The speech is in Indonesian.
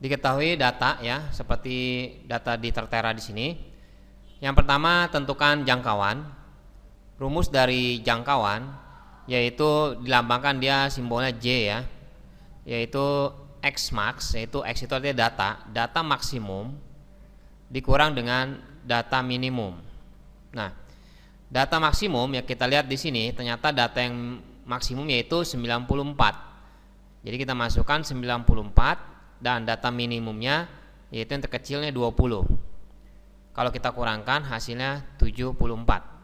diketahui data ya seperti data di tertera di sini. Yang pertama tentukan jangkauan. Rumus dari jangkauan yaitu dilambangkan dia simbolnya J ya. Yaitu X max yaitu X itu artinya data, data maksimum dikurang dengan data minimum. Nah, data maksimum ya kita lihat di sini ternyata data yang maksimum yaitu 94. Jadi kita masukkan 94 dan data minimumnya yaitu yang terkecilnya 20 kalau kita kurangkan hasilnya 74